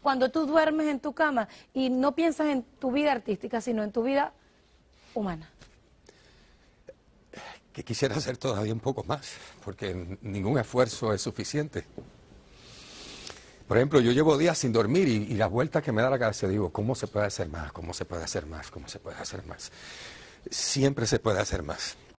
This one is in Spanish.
cuando tú duermes en tu cama y no piensas en tu vida artística, sino en tu vida humana? Que quisiera hacer todavía un poco más, porque ningún esfuerzo es suficiente. Por ejemplo, yo llevo días sin dormir y, la las vueltas que me da la cabeza, digo, ¿cómo se puede hacer más? ¿Cómo se puede hacer más? ¿Cómo se puede hacer más? Siempre se puede hacer más.